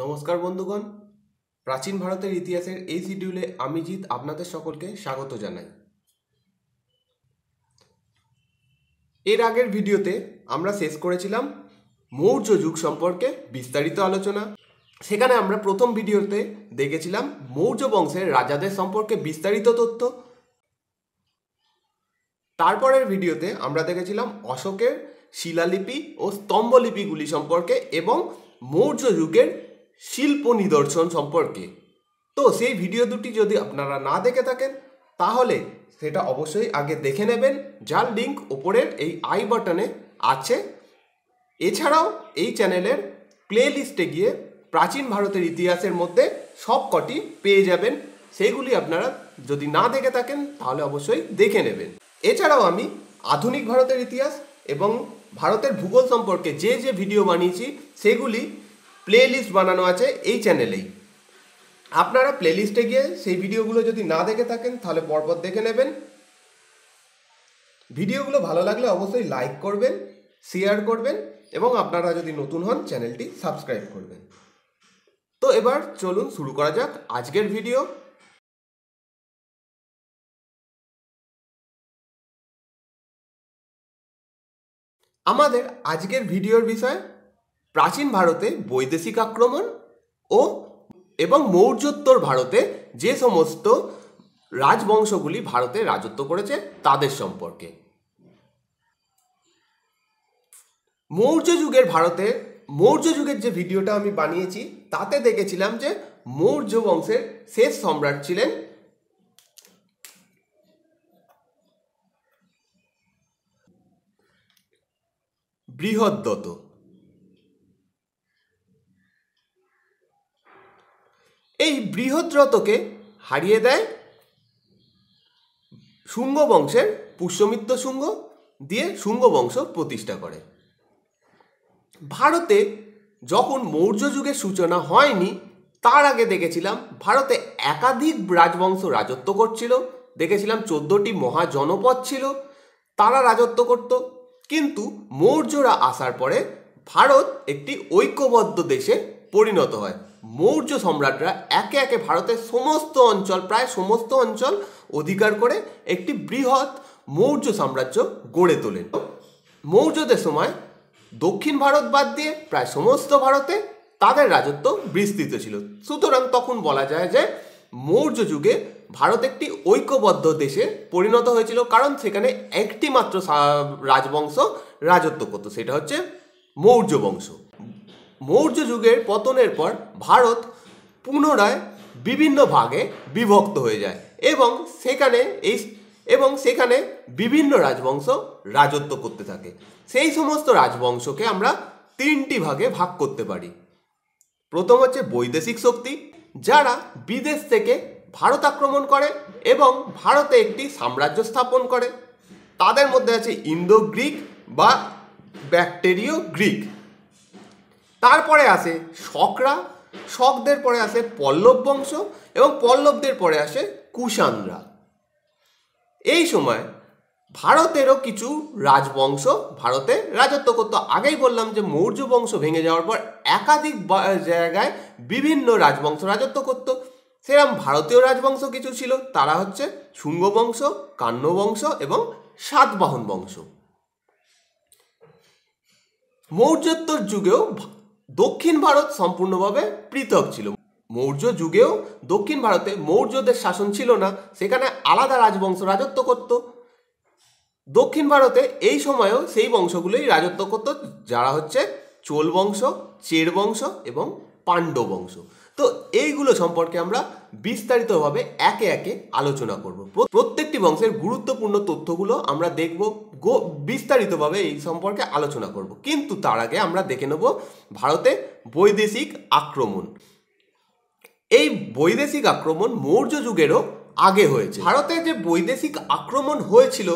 নমস্কার বন্ধুগণ প্রাচীন ভারতের ইতিহাসের এই শিডিউলে আমি জিৎ আপনাদের সকলকে স্বাগত জানাই এর আগের ভিডিওতে আমরা শেষ করেছিলাম মৌর্য যুগ সম্পর্কে বিস্তারিত আলোচনা সেখানে আমরা প্রথম ভিডিওতে দেখেছিলাম মৌর্য বংশের রাজাদের সম্পর্কে বিস্তারিত তথ্য তারপরের ভিডিওতে আমরা দেখেছিলাম অশোকের শিলালিপি ও স্তম্ভলিপিগুলি সম্পর্কে এবং মৌর্য যুগের শিল্প নিদর্শন সম্পর্কে তো সেই ভিডিও দুটি যদি আপনারা না দেখে থাকেন তাহলে সেটা অবশ্যই আগে দেখে নেবেন যার লিঙ্ক ওপরের এই আই বাটনে আছে এছাড়াও এই চ্যানেলের প্লে লিস্টে গিয়ে প্রাচীন ভারতের ইতিহাসের মধ্যে সব কটি পেয়ে যাবেন সেইগুলি আপনারা যদি না দেখে থাকেন তাহলে অবশ্যই দেখে নেবেন এছাড়াও আমি আধুনিক ভারতের ইতিহাস এবং ভারতের ভূগোল সম্পর্কে যে যে ভিডিও বানিয়েছি সেগুলি প্লে লিস্ট বানানো আছে এই চ্যানেলেই আপনারা প্লে লিস্টে গিয়ে সেই ভিডিওগুলো যদি না দেখে থাকেন তাহলে পরপর দেখে নেবেন ভিডিওগুলো ভালো লাগলে অবশ্যই লাইক করবেন শেয়ার করবেন এবং আপনারা যদি নতুন হন চ্যানেলটি সাবস্ক্রাইব করবেন তো এবার চলুন শুরু করা যাক আজকের ভিডিও আমাদের আজকের ভিডিওর বিষয় প্রাচীন ভারতে বৈদেশিক আক্রমণ ও এবং মৌর্যোত্তর ভারতে যে সমস্ত রাজবংশগুলি ভারতে রাজত্ব করেছে তাদের সম্পর্কে মৌর্য যুগের ভারতে মৌর্য যুগের যে ভিডিওটা আমি বানিয়েছি তাতে দেখেছিলাম যে মৌর্য বংশের শেষ সম্রাট ছিলেন বৃহদ্দত্ত বৃহদ্রতকে হারিয়ে দেয় শুঙ্গ বংশের পুষ্যমিত্র শুঙ্গ দিয়ে শুঙ্গ বংশ প্রতিষ্ঠা করে ভারতে যখন মৌর্য যুগের সূচনা হয়নি তার আগে দেখেছিলাম ভারতে একাধিক রাজবংশ রাজত্ব করছিল দেখেছিলাম চোদ্দটি মহাজনপদ ছিল তারা রাজত্ব করত কিন্তু মৌর্যরা আসার পরে ভারত একটি ঐক্যবদ্ধ দেশে পরিণত হয় মৌর্য সম্রাটরা একে একে ভারতের সমস্ত অঞ্চল প্রায় সমস্ত অঞ্চল অধিকার করে একটি বৃহৎ মৌর্য সাম্রাজ্য গড়ে তোলেন মৌর্যদের সময় দক্ষিণ ভারত বাদ দিয়ে প্রায় সমস্ত ভারতে তাদের রাজত্ব বিস্তৃত ছিল সুতরাং তখন বলা যায় যে মৌর্য যুগে ভারত একটি ঐক্যবদ্ধ দেশে পরিণত হয়েছিল কারণ সেখানে একটি মাত্র রাজবংশ রাজত্ব করত সেটা হচ্ছে মৌর্য বংশ মৌর্য যুগের পতনের পর ভারত পুনরায় বিভিন্ন ভাগে বিভক্ত হয়ে যায় এবং সেখানে এই এবং সেখানে বিভিন্ন রাজবংশ রাজত্ব করতে থাকে সেই সমস্ত রাজবংশকে আমরা তিনটি ভাগে ভাগ করতে পারি প্রথম হচ্ছে বৈদেশিক শক্তি যারা বিদেশ থেকে ভারত আক্রমণ করে এবং ভারতে একটি সাম্রাজ্য স্থাপন করে তাদের মধ্যে আছে ইন্দো গ্রিক বা ব্যাকটেরিয় গ্রিক তারপরে আসে শকরা শকদের পরে আসে পল্লব বংশ এবং পল্লবদের পরে আসে কুষাণরা এই সময় ভারতেরও কিছু রাজবংশ ভারতে রাজত্ব করতো আগেই বললাম যে মৌর্য বংশ ভেঙে যাওয়ার পর একাধিক জায়গায় বিভিন্ন রাজবংশ রাজত্ব করত সেরকম ভারতীয় রাজবংশ কিছু ছিল তারা হচ্ছে শুঙ্গ বংশ কান্ন বংশ এবং সাতবাহন বংশ মৌর্যোত্তর যুগেও দক্ষিণ ভারত সম্পূর্ণভাবে পৃথক ছিল মৌর্য যুগেও দক্ষিণ ভারতে মৌর্যদের শাসন ছিল না সেখানে আলাদা রাজবংশ রাজত্ব করত দক্ষিণ ভারতে এই সময়েও সেই বংশগুলোই রাজত্ব করত যারা হচ্ছে চোল বংশ চের বংশ এবং পাণ্ডব বংশ তো এইগুলো সম্পর্কে আমরা বিস্তারিতভাবে একে একে আলোচনা করব প্রত্যেকটি বংশের গুরুত্বপূর্ণ তথ্যগুলো আমরা দেখব গো বিস্তারিতভাবে এই সম্পর্কে আলোচনা করব কিন্তু তার আগে আমরা দেখে নেব ভারতে বৈদেশিক আক্রমণ এই বৈদেশিক আক্রমণ মৌর্য যুগেরও আগে হয়েছে ভারতে যে বৈদেশিক আক্রমণ হয়েছিল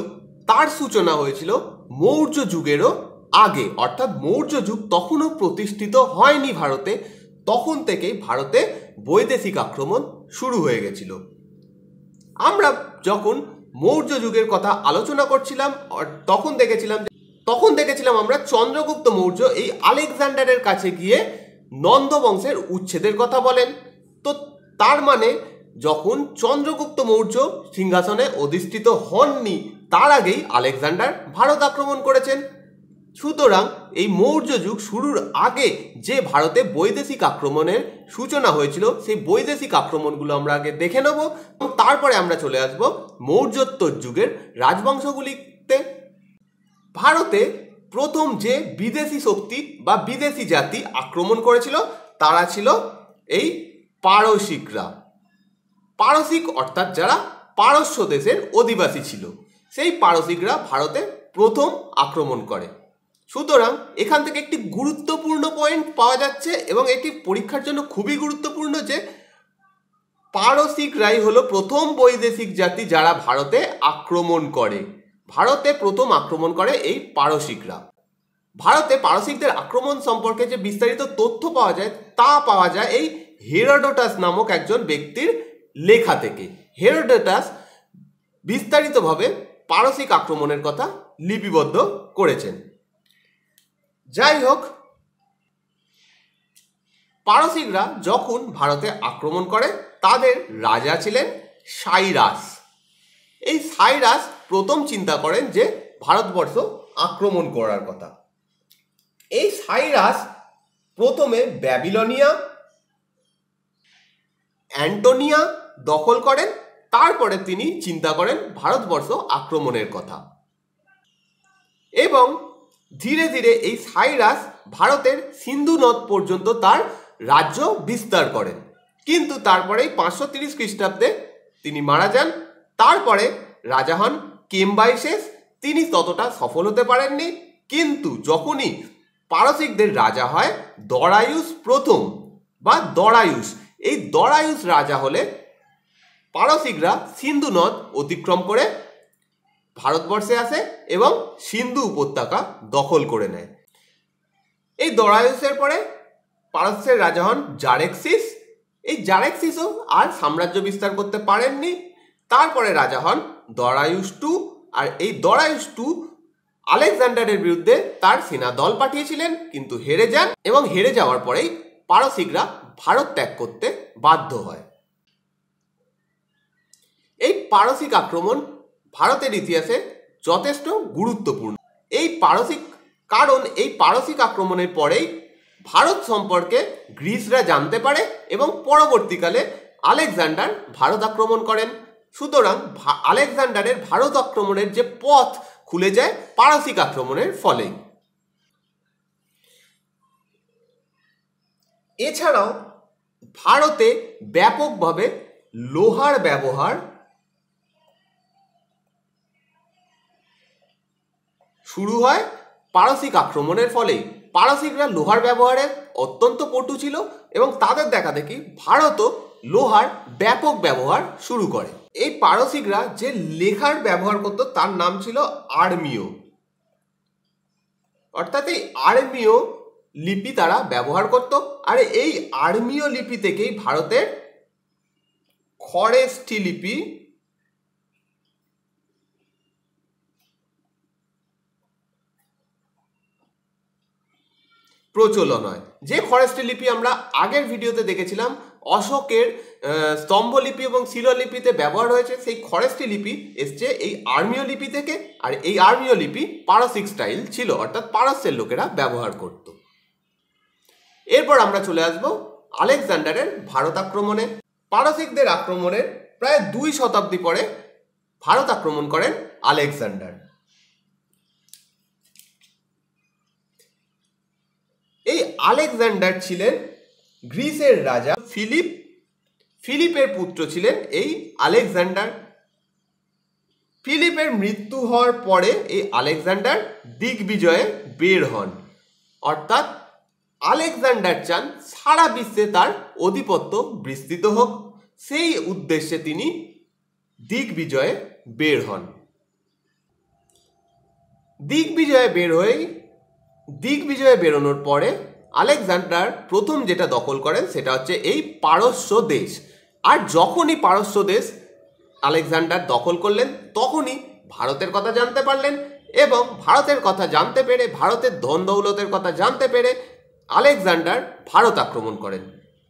তার সূচনা হয়েছিল মৌর্য যুগেরও আগে অর্থাৎ মৌর্য যুগ তখনও প্রতিষ্ঠিত হয়নি ভারতে তখন থেকেই ভারতে বৈদেশিক আক্রমণ শুরু হয়ে গেছিল আমরা যখন মৌর্য যুগের কথা আলোচনা করছিলাম তখন দেখেছিলাম তখন দেখেছিলাম আমরা চন্দ্রগুপ্ত মৌর্য এই আলেকজান্ডারের কাছে গিয়ে নন্দবংশের উচ্ছেদের কথা বলেন তো তার মানে যখন চন্দ্রগুপ্ত মৌর্য সিংহাসনে অধিষ্ঠিত হননি তার আগেই আলেকজান্ডার ভারত আক্রমণ করেছেন সুতরাং এই মৌর্য যুগ শুরুর আগে যে ভারতে বৈদেশিক আক্রমণের সূচনা হয়েছিল সেই বৈদেশিক আক্রমণগুলো আমরা আগে দেখে নেব এবং তারপরে আমরা চলে আসব মৌর্যোত্তর যুগের রাজবংশগুলিতে ভারতে প্রথম যে বিদেশি শক্তি বা বিদেশি জাতি আক্রমণ করেছিল তারা ছিল এই পারসিকরা পারসিক অর্থাৎ যারা পারস্য দেশের অধিবাসী ছিল সেই পারসিকরা ভারতে প্রথম আক্রমণ করে সুতরাং এখান থেকে একটি গুরুত্বপূর্ণ পয়েন্ট পাওয়া যাচ্ছে এবং এটি পরীক্ষার জন্য খুবই গুরুত্বপূর্ণ যে পারসিকরাই হলো প্রথম বৈদেশিক জাতি যারা ভারতে আক্রমণ করে ভারতে প্রথম আক্রমণ করে এই পারসিকরা ভারতে পারসিকদের আক্রমণ সম্পর্কে যে বিস্তারিত তথ্য পাওয়া যায় তা পাওয়া যায় এই হেরোডোটাস নামক একজন ব্যক্তির লেখা থেকে হেরোডোটাস বিস্তারিতভাবে পারসিক আক্রমণের কথা লিপিবদ্ধ করেছেন যাই হোক পারসিকরা যখন ভারতে আক্রমণ করে তাদের রাজা ছিলেন সাইরাস এই সাইরাস প্রথম চিন্তা করেন যে ভারতবর্ষ আক্রমণ করার কথা এই সাইরাস প্রথমে ব্যাবিলনিয়া অ্যান্টোনিয়া দখল করেন তারপরে তিনি চিন্তা করেন ভারতবর্ষ আক্রমণের কথা এবং ধীরে ধীরে এই সাইরাস ভারতের সিন্ধু নদ পর্যন্ত তার রাজ্য বিস্তার করেন কিন্তু তারপরেই পাঁচশো তিরিশ খ্রিস্টাব্দে তিনি মারা যান তারপরে রাজা হন কেম্বাইশেষ তিনি ততটা সফল হতে পারেননি কিন্তু যখনই পারসিকদের রাজা হয় দরায়ুস প্রথম বা দরায়ুস এই দরায়ুস রাজা হলে পারসিকরা সিন্ধু নদ অতিক্রম করে ভারতবর্ষে আসে এবং সিন্ধু উপত্যকা দখল করে নেয় এই দরায়ুসের পরে পারস্যের রাজা হন জারেক্সিস এই জারেক্সিসও আর সাম্রাজ্য বিস্তার করতে পারেননি তারপরে রাজা হন দরায়ুস টু আর এই দরায়ুস টু আলেকজান্ডারের বিরুদ্ধে তার সেনা দল পাঠিয়েছিলেন কিন্তু হেরে যান এবং হেরে যাওয়ার পরেই পারসিকরা ভারত ত্যাগ করতে বাধ্য হয় এই পারসিক আক্রমণ ভারতের ইতিহাসে যথেষ্ট গুরুত্বপূর্ণ এই পারসিক কারণ এই পারসিক আক্রমণের পরেই ভারত সম্পর্কে গ্রিসরা জানতে পারে এবং পরবর্তীকালে আলেকজান্ডার ভারত আক্রমণ করেন সুতরাং আলেকজান্ডারের ভারত আক্রমণের যে পথ খুলে যায় পারসিক আক্রমণের ফলে এছাড়াও ভারতে ব্যাপকভাবে লোহার ব্যবহার শুরু হয় পারসিক আক্রমণের ফলে পারসিকরা লোহার ব্যবহারে অত্যন্ত পটু ছিল এবং তাদের দেখা দেখি ভারতও লোহার ব্যাপক ব্যবহার শুরু করে এই পারসিকরা যে লেখার ব্যবহার করত তার নাম ছিল আর্মিও অর্থাৎ এই আর্মিও লিপি তারা ব্যবহার করত আর এই আর্মিও লিপি থেকেই ভারতের খরেস্টি লিপি প্রচলন হয় যে খরেষ্টি লিপি আমরা আগের ভিডিওতে দেখেছিলাম অশোকের স্তম্ভলিপি এবং শিলালিপিতে ব্যবহার হয়েছে সেই খরেস্টি লিপি এসছে এই আর্মিও লিপি থেকে আর এই আর্মীয় লিপি পারসিক স্টাইল ছিল অর্থাৎ পারসের লোকেরা ব্যবহার করত এরপর আমরা চলে আসব আলেকজান্ডারের ভারত আক্রমণে পারসিকদের আক্রমণের প্রায় দুই শতাব্দী পরে ভারত আক্রমণ করেন আলেকজান্ডার আলেকজান্ডার ছিলেন গ্রিসের রাজা ফিলিপ ফিলিপের পুত্র ছিলেন এই আলেকজান্ডার ফিলিপের মৃত্যু হওয়ার পরে এই আলেকজান্ডার দিগ্বিজয়ে বের হন অর্থাৎ আলেকজান্ডার চান সারা বিশ্বে তার অধিপত্য বিস্তৃত হোক সেই উদ্দেশ্যে তিনি দিগ্বিজয়ে বের হন দিগ্বিজয়ে বের হয়ে দিগ্বিজয়ে বেরোনোর পরে আলেকজান্ডার প্রথম যেটা দখল করেন সেটা হচ্ছে এই পারস্য দেশ আর যখনই পারস্য দেশ আলেকজান্ডার দখল করলেন তখনই ভারতের কথা জানতে পারলেন এবং ভারতের কথা জানতে পেরে ভারতের ধন দৌলতের কথা জানতে পেরে আলেকজান্ডার ভারত আক্রমণ করেন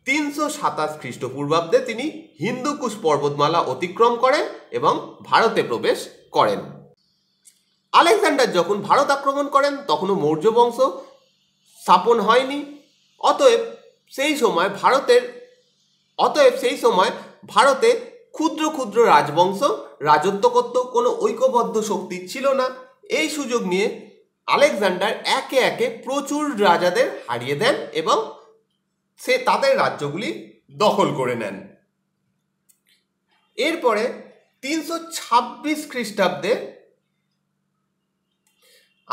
তিনশো সাতাশ খ্রিস্টপূর্বাব্দে তিনি হিন্দুকুশ পর্বতমালা অতিক্রম করেন এবং ভারতে প্রবেশ করেন আলেকজান্ডার যখন ভারত আক্রমণ করেন তখনও মৌর্য বংশ স্থাপন হয়নি অতএব সেই সময় ভারতের অতএব সেই সময় ভারতে ক্ষুদ্র ক্ষুদ্র রাজবংশ রাজত্ব করত কোনো ঐক্যবদ্ধ শক্তি ছিল না এই সুযোগ নিয়ে আলেকজান্ডার একে একে প্রচুর রাজাদের হারিয়ে দেন এবং সে তাদের রাজ্যগুলি দখল করে নেন এরপরে তিনশো ছাব্বিশ খ্রিস্টাব্দে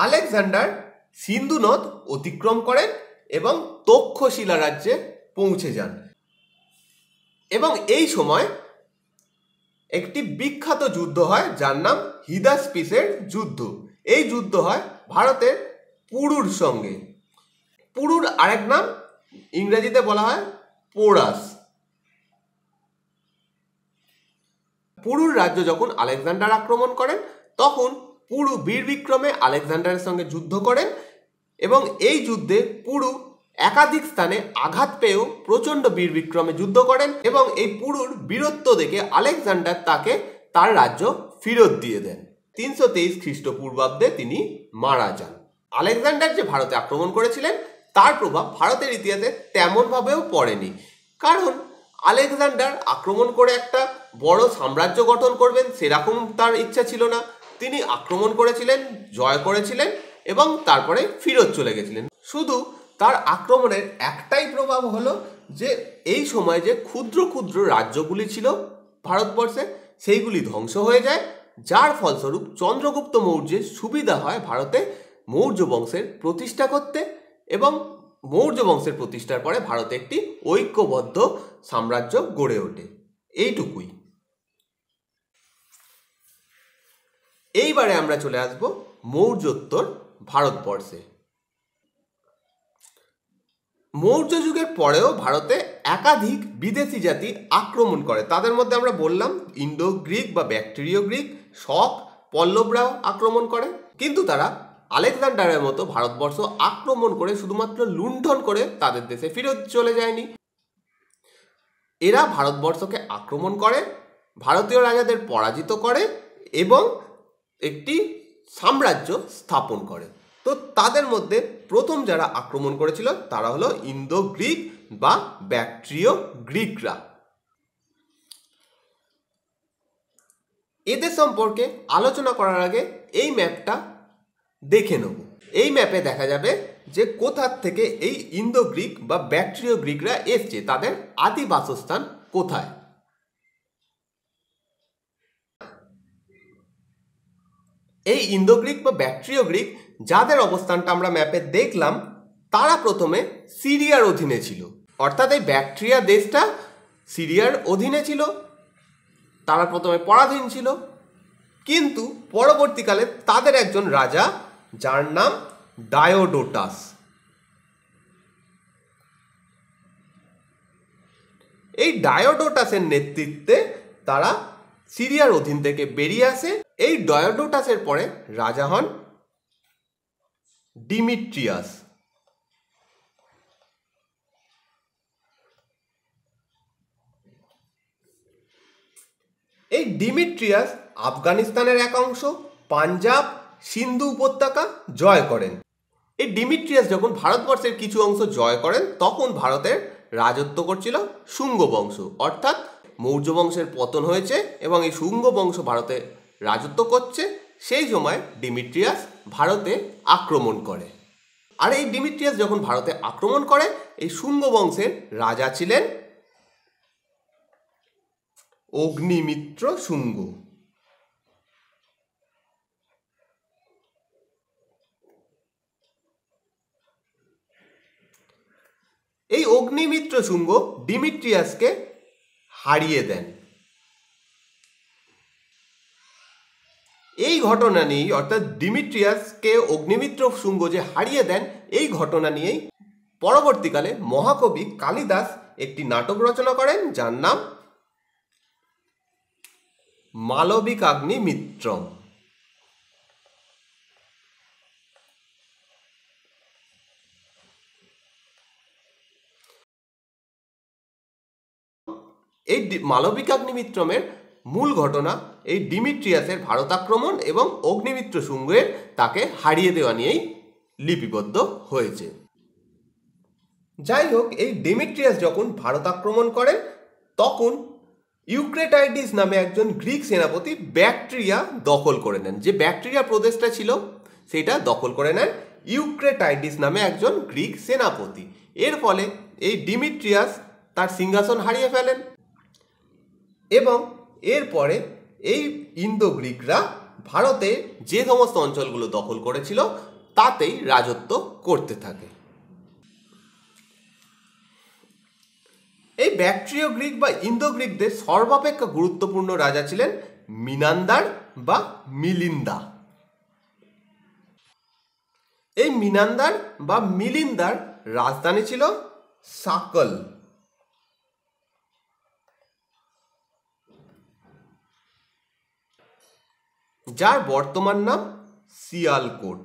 আলেকজান্ডার সিন্ধু নদ অতিক্রম করেন এবং তক্ষশিলা রাজ্যে পৌঁছে যান এবং এই সময় একটি বিখ্যাত যুদ্ধ হয় যার নাম হিদাসপিসের যুদ্ধ এই যুদ্ধ হয় ভারতের পুরুর সঙ্গে পুরুর আরেক নাম ইংরেজিতে বলা হয় পোরাস পুরুর রাজ্য যখন আলেকজান্ডার আক্রমণ করেন তখন পুরু বীর বিক্রমে আলেকজান্ডারের সঙ্গে যুদ্ধ করেন এবং এই যুদ্ধে পুরু একাধিক স্থানে আঘাত পেয়েও প্রচণ্ড বীর বিক্রমে যুদ্ধ করেন এবং এই পুরুর বীরত্ব দেখে আলেকজান্ডার তাকে তার রাজ্য ফেরত দিয়ে দেন তিনশো তেইশ খ্রিস্টপূর্বাব্দে তিনি মারা যান আলেকজান্ডার যে ভারতে আক্রমণ করেছিলেন তার প্রভাব ভারতের ইতিহাসে তেমনভাবেও পড়েনি কারণ আলেকজান্ডার আক্রমণ করে একটা বড় সাম্রাজ্য গঠন করবেন সেরকম তার ইচ্ছা ছিল না তিনি আক্রমণ করেছিলেন জয় করেছিলেন এবং তারপরে ফিরত চলে গেছিলেন শুধু তার আক্রমণের একটাই প্রভাব হলো যে এই সময় যে ক্ষুদ্র ক্ষুদ্র রাজ্যগুলি ছিল ভারতবর্ষে সেইগুলি ধ্বংস হয়ে যায় যার ফলস্বরূপ চন্দ্রগুপ্ত মৌর্যের সুবিধা হয় ভারতে মৌর্য বংশের প্রতিষ্ঠা করতে এবং মৌর্য বংশের প্রতিষ্ঠার পরে ভারতে একটি ঐক্যবদ্ধ সাম্রাজ্য গড়ে ওঠে এইটুকুই এইবারে আমরা চলে আসব মৌর্যোত্তর ভারতবর্ষে মৌর্য যুগের পরেও ভারতে একাধিক বিদেশি জাতি আক্রমণ করে তাদের মধ্যে আমরা বললাম ইন্দো গ্রিক বা ব্যাকটেরীয় গ্রিক শক পল্লবরাও আক্রমণ করে কিন্তু তারা আলেকজান্ডারের মতো ভারতবর্ষ আক্রমণ করে শুধুমাত্র লুণ্ঠন করে তাদের দেশে ফিরত চলে যায়নি এরা ভারতবর্ষকে আক্রমণ করে ভারতীয় রাজাদের পরাজিত করে এবং একটি সাম্রাজ্য স্থাপন করে তো তাদের মধ্যে প্রথম যারা আক্রমণ করেছিল তারা হলো ইন্দো গ্রিক বা ব্যাকট্রিয় গ্রিকরা এদের সম্পর্কে আলোচনা করার আগে এই ম্যাপটা দেখে নেব এই ম্যাপে দেখা যাবে যে কোথার থেকে এই ইন্দো গ্রিক বা ব্যাকট্রিয় গ্রিকরা এসছে তাদের আদি বাসস্থান কোথায় এই ইন্দো গ্রিক বা ব্যাকট্রিয় গ্রিক যাদের অবস্থানটা আমরা ম্যাপে দেখলাম তারা প্রথমে সিরিয়ার অধীনে ছিল অর্থাৎ এই ব্যাকট্রিয়া দেশটা সিরিয়ার অধীনে ছিল তারা প্রথমে পরাধীন ছিল কিন্তু পরবর্তীকালে তাদের একজন রাজা যার নাম ডায়োডোটাস এই ডায়োডোটাসের নেতৃত্বে তারা সিরিয়ার অধীন থেকে বেরিয়ে আসে এই ডয়োডোটাসের পরে রাজা হন ডিমিট্রিয়াস এই ডিমিট্রিয়াস আফগানিস্তানের এক অংশ পাঞ্জাব সিন্ধু উপত্যকা জয় করেন এই ডিমিট্রিয়াস যখন ভারতবর্ষের কিছু অংশ জয় করেন তখন ভারতের রাজত্ব করছিল শুঙ্গ বংশ অর্থাৎ মৌর্য বংশের পতন হয়েছে এবং এই শুঙ্গ বংশ ভারতে রাজত্ব করছে সেই সময় ডিমিট্রিয়াস ভারতে আক্রমণ করে আর এই ডিমিট্রিয়াস যখন ভারতে আক্রমণ করে এই শুঙ্গ বংশের রাজা ছিলেন অগ্নিমিত্র শুঙ্গ এই অগ্নিমিত্র শুঙ্গ ডিমিট্রিয়াসকে হারিয়ে দেন এই ঘটনা নিয়েই অর্থাৎ ডিমিট্রিয়াসকে অগ্নিমিত্র শুঙ্গ যে হারিয়ে দেন এই ঘটনা নিয়েই পরবর্তীকালে মহাকবি কালিদাস একটি নাটক রচনা করেন যার নাম মালবিকাগ্নি মিত্রম এই মালবিকাগ্নিমিত্রমের মূল ঘটনা এই ডিমিট্রিয়াসের ভারত আক্রমণ এবং অগ্নিমিত্র শুঙ্গের তাকে হারিয়ে দেওয়া নিয়েই লিপিবদ্ধ হয়েছে যাই হোক এই ডিমিট্রিয়াস যখন ভারত আক্রমণ করেন তখন ইউক্রেটাইডিস নামে একজন গ্রিক সেনাপতি ব্যাকটেরিয়া দখল করে নেন যে ব্যাকটেরিয়া প্রদেশটা ছিল সেটা দখল করে নেন ইউক্রেটাইডিস নামে একজন গ্রিক সেনাপতি এর ফলে এই ডিমিট্রিয়াস তার সিংহাসন হারিয়ে ফেলেন এবং এরপরে এই ইন্দো গ্রিকরা ভারতে যে সমস্ত অঞ্চলগুলো দখল করেছিল তাতেই রাজত্ব করতে থাকে এই ব্যাকট্রিয় গ্রিক বা ইন্দো গ্রিকদের সর্বাপেক্ষা গুরুত্বপূর্ণ রাজা ছিলেন মিনান্দার বা মিলিন্দা এই মিনান্দার বা মিলিন্দার রাজধানী ছিল সাকল যার বর্তমান নাম সিয়ালকোট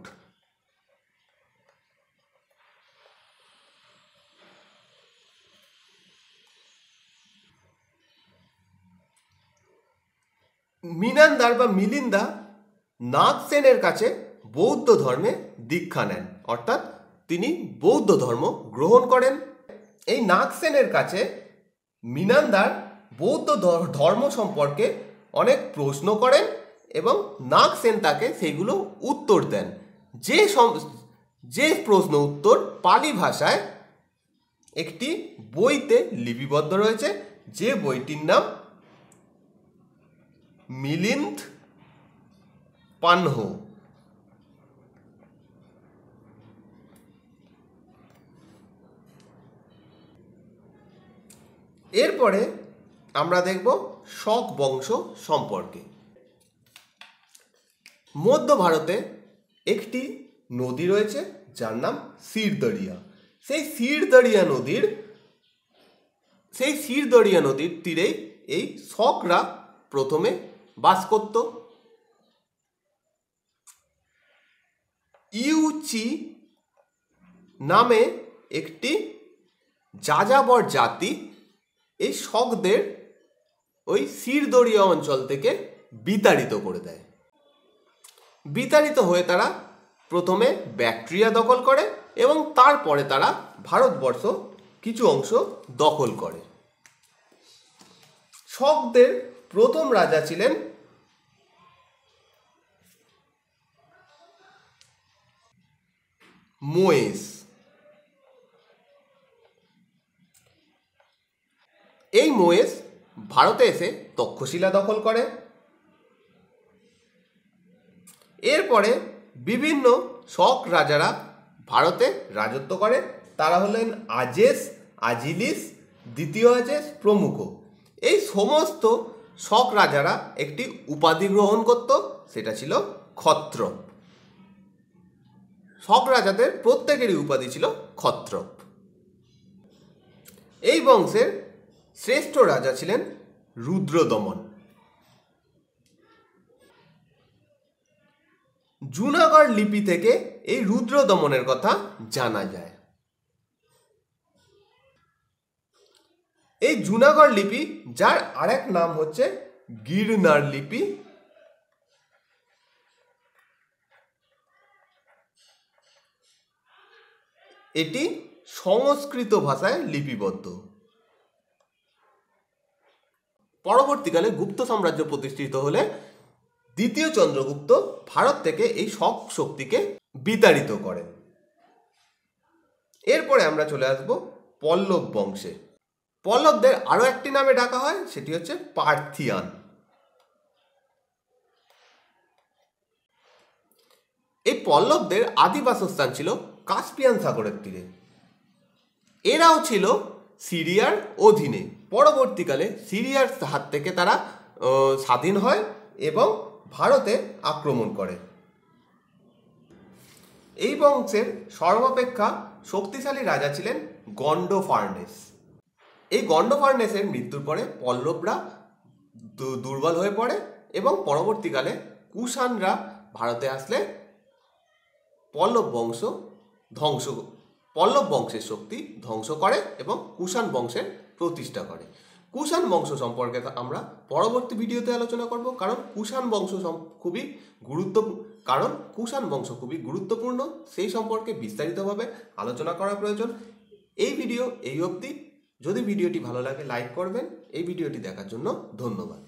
মিনান্দার বা মিলিন্দা নাগসেনের কাছে বৌদ্ধ ধর্মে দীক্ষা নেন অর্থাৎ তিনি বৌদ্ধ ধর্ম গ্রহণ করেন এই নাগসেনের কাছে মিনান্দার বৌদ্ধ ধর্ম সম্পর্কে অনেক প্রশ্ন করেন এবং নাগ সেন তাকে সেইগুলো উত্তর দেন যে যে প্রশ্ন উত্তর পালি ভাষায় একটি বইতে লিপিবদ্ধ রয়েছে যে বইটির নাম মিলিন্দ পানহ এরপরে আমরা দেখব শক বংশ সম্পর্কে মধ্য ভারতে একটি নদী রয়েছে যার নাম সিরদরিয়া সেই সিরদরিয়া নদীর সেই সিরদরিয়া নদীর তীরেই এই শকরা প্রথমে বাস করত ইউচি নামে একটি যাযাবর জাতি এই শকদের ওই সিরদরিয়া অঞ্চল থেকে বিতাড়িত করে দেয় বিতাড়িত হয়ে তারা প্রথমে ব্যাকট্রিয়া দখল করে এবং তারপরে তারা ভারতবর্ষ কিছু অংশ দখল করে শকদের প্রথম রাজা ছিলেন মোয়েস এই মোয়েস ভারতে এসে তক্ষশিলা দখল করে এরপরে বিভিন্ন শক রাজারা ভারতে রাজত্ব করে তারা হলেন আজেস আজিলিস দ্বিতীয় আজেস প্রমুখ এই সমস্ত শক রাজারা একটি উপাধি গ্রহণ করত সেটা ছিল ক্ষত্র শক রাজাদের প্রত্যেকেরই উপাধি ছিল ক্ষত্র এই বংশের শ্রেষ্ঠ রাজা ছিলেন রুদ্রদমন জুনাগড় লিপি থেকে এই রুদ্র দমনের কথা জানা যায় এই জুনাগড় লিপি যার আরেক নাম হচ্ছে গিরনার লিপি এটি সংস্কৃত ভাষায় লিপিবদ্ধ পরবর্তীকালে গুপ্ত সাম্রাজ্য প্রতিষ্ঠিত হলে দ্বিতীয় চন্দ্রগুপ্ত ভারত থেকে এই শক শক্তিকে বিতাড়িত করেন এরপরে আমরা চলে আসব পল্লব বংশে পল্লবদের আরও একটি নামে ডাকা হয় সেটি হচ্ছে পার্থিয়ান এই পল্লবদের আদি বাসস্থান ছিল কাস্পিয়ান সাগরের তীরে এরাও ছিল সিরিয়ার অধীনে পরবর্তীকালে সিরিয়ার হাত থেকে তারা স্বাধীন হয় এবং ভারতে আক্রমণ করে এই বংশের সর্বাপেক্ষা শক্তিশালী রাজা ছিলেন গণ্ড ফার্নেস এই গণ্ড ফার্নেসের মৃত্যুর পরে পল্লবরা দুর্বল হয়ে পড়ে এবং পরবর্তীকালে কুষাণরা ভারতে আসলে পল্লব বংশ ধ্বংস পল্লব বংশের শক্তি ধ্বংস করে এবং কুষাণ বংশের প্রতিষ্ঠা করে কুষাণ বংশ সম্পর্কে আমরা পরবর্তী ভিডিওতে আলোচনা করব কারণ কুষাণ বংশ খুবই গুরুত্ব কারণ কুষাণ বংশ খুবই গুরুত্বপূর্ণ সেই সম্পর্কে বিস্তারিতভাবে আলোচনা করা প্রয়োজন এই ভিডিও এই অবধি যদি ভিডিওটি ভালো লাগে লাইক করবেন এই ভিডিওটি দেখার জন্য ধন্যবাদ